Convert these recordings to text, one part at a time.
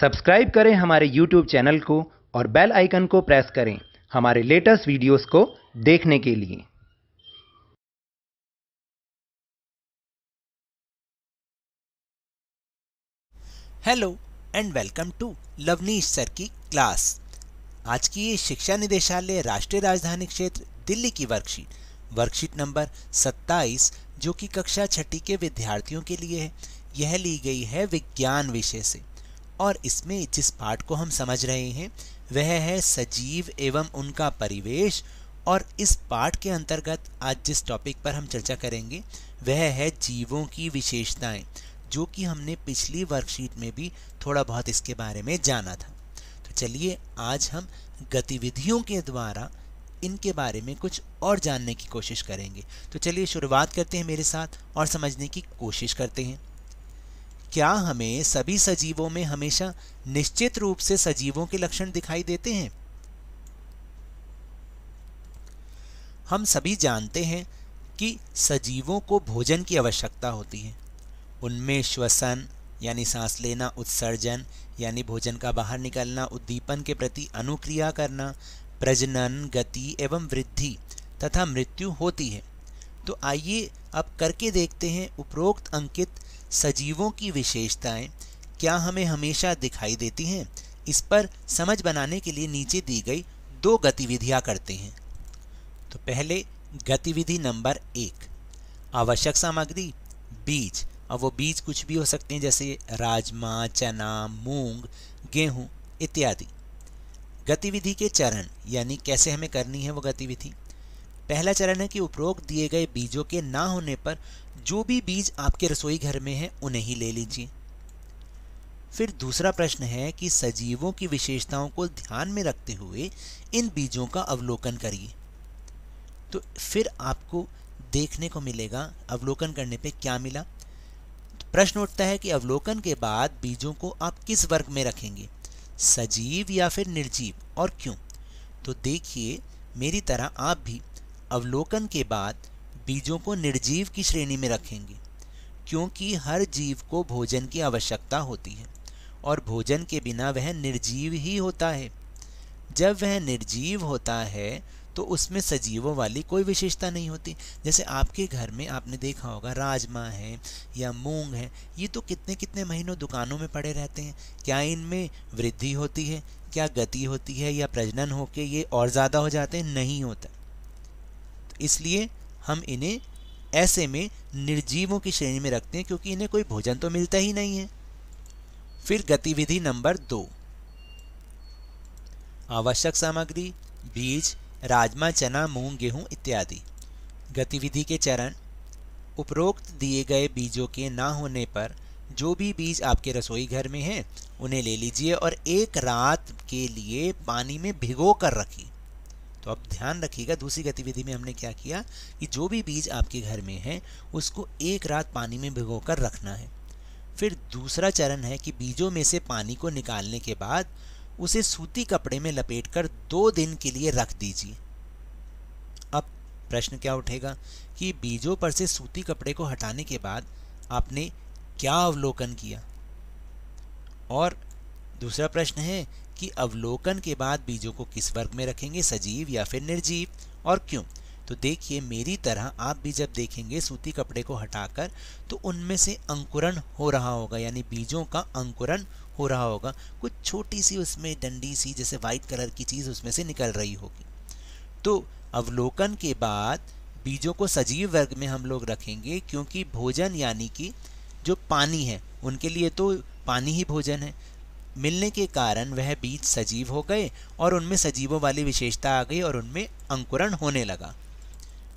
subscribe करें हमारे YouTube channel को और बेल आइकन को प्रेस करें हमारे लेटेस्ट वीडियोस को देखने के लिए hello and welcome to Lovneesh sir की क्लास आज की ये शिक्षा निदेशालय राष्ट्रीय राजधानी क्षेत्र दिल्ली की वर्कशीट वर्कशीट नंबर 27 जो कि कक्षा छठी के विद्यार्थियों के लिए है यह ली गई है विज्ञान विषय से और इसमें जिस पाठ को हम समझ रहे हैं वह है सजीव एवं उनका परिवेश और इस पाठ के अंतर्गत आज जिस टॉपिक पर हम चर्चा करेंगे वह है जीवों की विशेषताएं जो कि हमने पिछली वर्कशीट में भी थोड़ा बहुत इसके बारे में जाना था तो चलिए आज हम गतिविधियों के द्वारा इनके बारे में कुछ और जानने की कोशिश करेंगे तो चलिए शुरुआत करते हैं मेरे साथ और समझने की कोशिश करते हैं क्या हमें सभी सजीवों में हमेशा निश्चित रूप से सजीवों के लक्षण दिखाई देते हैं हम सभी जानते हैं कि सजीवों को भोजन की आवश्यकता होती है उनमें श्वसन यानी सांस लेना उत्सर्जन यानी भोजन का बाहर निकलना उद्दीपन के प्रति अनुक्रिया करना प्रजनन गति एवं वृद्धि तथा मृत्यु होती है तो आइए अब करके देखते हैं उपरोक्त अंकित सजीवों की विशेषताएं क्या हमें हमेशा दिखाई देती हैं इस पर समझ बनाने के लिए नीचे दी गई दो गतिविधियां करते हैं तो पहले गतिविधि नंबर एक आवश्यक सामग्री बीज और वो बीज कुछ भी हो सकते हैं जैसे राजमा चना मूंग गेहूं इत्यादि गतिविधि के चरण यानी कैसे हमें करनी है वो गतिविधि पहला चरण है कि उपरोक्त दिए गए बीजों के ना होने पर जो भी बीज आपके रसोई घर में है उन्हें ही ले लीजिए फिर दूसरा प्रश्न है कि सजीवों की विशेषताओं को ध्यान में रखते हुए इन बीजों का अवलोकन करिए तो फिर आपको देखने को मिलेगा अवलोकन करने पे क्या मिला प्रश्न उठता है कि अवलोकन के बाद बीजों को आप किस वर्ग में रखेंगे सजीव या फिर निर्जीव और क्यों तो देखिए मेरी तरह आप भी अवलोकन के बाद बीजों को निर्जीव की श्रेणी में रखेंगे क्योंकि हर जीव को भोजन की आवश्यकता होती है और भोजन के बिना वह निर्जीव ही होता है जब वह निर्जीव होता है तो उसमें सजीवों वाली कोई विशेषता नहीं होती जैसे आपके घर में आपने देखा होगा राजमा है या मूंग है ये तो कितने कितने महीनों दुकानों में पड़े रहते हैं क्या इनमें वृद्धि होती है क्या गति होती है या प्रजनन होके ये और ज़्यादा हो जाते हैं नहीं होता इसलिए हम इन्हें ऐसे में निर्जीवों की श्रेणी में रखते हैं क्योंकि इन्हें कोई भोजन तो मिलता ही नहीं है फिर गतिविधि नंबर दो आवश्यक सामग्री बीज राजमा चना मूंग गेहूं इत्यादि गतिविधि के चरण उपरोक्त दिए गए बीजों के ना होने पर जो भी बीज आपके रसोई घर में हैं उन्हें ले लीजिए और एक रात के लिए पानी में भिगो कर रखिए तो आप ध्यान रखिएगा दूसरी गतिविधि में हमने क्या किया कि जो भी बीज आपके घर में है उसको एक रात पानी में भिगो कर रखना है फिर दूसरा चरण है कि बीजों में से पानी को निकालने के बाद उसे सूती कपड़े में लपेट कर दो दिन के लिए रख दीजिए अब प्रश्न क्या उठेगा कि बीजों पर से सूती कपड़े को हटाने के बाद आपने क्या अवलोकन किया और दूसरा प्रश्न है कि अवलोकन के बाद बीजों को किस वर्ग में रखेंगे सजीव या फिर निर्जीव और क्यों तो देखिए मेरी तरह आप भी जब देखेंगे सूती कपड़े को हटाकर तो उनमें से अंकुरण हो रहा होगा यानी बीजों का अंकुरण हो रहा होगा कुछ छोटी सी उसमें डंडी सी जैसे वाइट कलर की चीज़ उसमें से निकल रही होगी तो अवलोकन के बाद बीजों को सजीव वर्ग में हम लोग रखेंगे क्योंकि भोजन यानी कि जो पानी है उनके लिए तो पानी ही भोजन है मिलने के कारण वह बीज सजीव हो गए और उनमें सजीवों वाली विशेषता आ गई और उनमें अंकुरण होने लगा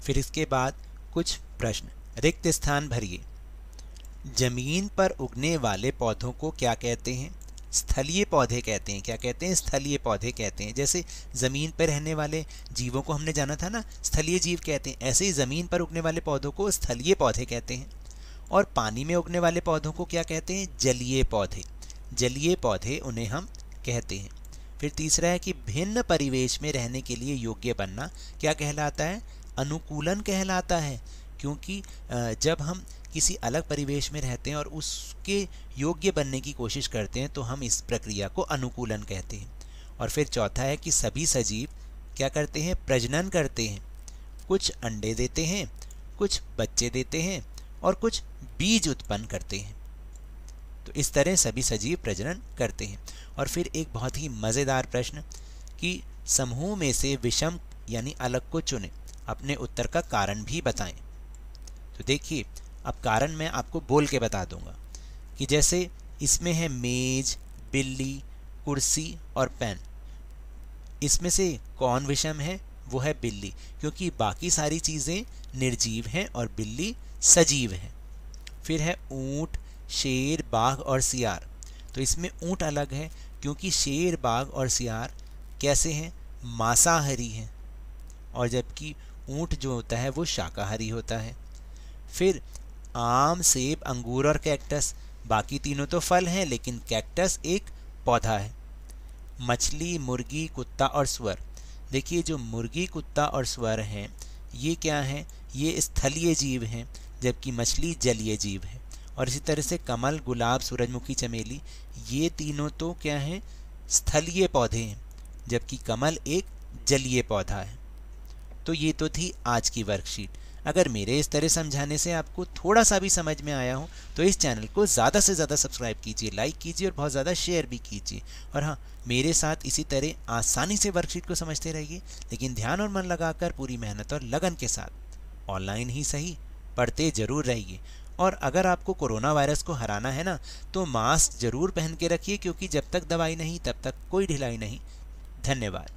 फिर इसके बाद कुछ प्रश्न रिक्त स्थान भरिए जमीन पर उगने वाले पौधों को क्या कहते हैं स्थलीय पौधे कहते हैं क्या कहते हैं स्थलीय पौधे कहते हैं जैसे ज़मीन पर रहने वाले जीवों को हमने जाना था ना स्थलीय जीव कहते हैं ऐसे ही ज़मीन पर उगने वाले पौधों को स्थलीय पौधे कहते हैं और पानी में उगने वाले पौधों को क्या कहते हैं जलीय पौधे जलीय पौधे उन्हें हम कहते हैं फिर तीसरा है कि भिन्न परिवेश में रहने के लिए योग्य बनना क्या कहलाता है अनुकूलन कहलाता है क्योंकि जब हम किसी अलग परिवेश में रहते हैं और उसके योग्य बनने की कोशिश करते हैं तो हम इस प्रक्रिया को अनुकूलन कहते हैं और फिर चौथा है कि सभी सजीव क्या करते हैं प्रजनन करते हैं कुछ अंडे देते हैं कुछ बच्चे देते हैं और कुछ बीज उत्पन्न करते हैं तो इस तरह सभी सजीव प्रजनन करते हैं और फिर एक बहुत ही मज़ेदार प्रश्न कि समूह में से विषम यानी अलग को चुने अपने उत्तर का कारण भी बताएं तो देखिए अब कारण मैं आपको बोल के बता दूंगा कि जैसे इसमें है मेज बिल्ली कुर्सी और पेन इसमें से कौन विषम है वो है बिल्ली क्योंकि बाकी सारी चीज़ें निर्जीव हैं और बिल्ली सजीव है फिर है ऊँट शेर बाघ और सियार तो इसमें ऊँट अलग है क्योंकि शेर बाघ और सियार कैसे हैं मांसाहारी हैं और जबकि ऊँट जो होता है वो शाकाहारी होता है फिर आम सेब अंगूर और कैक्टस बाकी तीनों तो फल हैं लेकिन कैक्टस एक पौधा है मछली मुर्गी कुत्ता और स्वर देखिए जो मुर्गी कुत्ता और स्वर हैं ये क्या हैं ये स्थलीय जीव हैं जबकि मछली जलीय जीव है और इसी तरह से कमल गुलाब सूरजमुखी चमेली ये तीनों तो क्या हैं स्थलीय पौधे हैं जबकि कमल एक जलीय पौधा है तो ये तो थी आज की वर्कशीट अगर मेरे इस तरह समझाने से आपको थोड़ा सा भी समझ में आया हो तो इस चैनल को ज़्यादा से ज़्यादा सब्सक्राइब कीजिए लाइक कीजिए और बहुत ज़्यादा शेयर भी कीजिए और हाँ मेरे साथ इसी तरह आसानी से वर्कशीट को समझते रहिए लेकिन ध्यान और मन लगाकर पूरी मेहनत और लगन के साथ ऑनलाइन ही सही पढ़ते ज़रूर रहिए और अगर आपको कोरोना वायरस को हराना है ना तो मास्क जरूर पहन के रखिए क्योंकि जब तक दवाई नहीं तब तक कोई ढिलाई नहीं धन्यवाद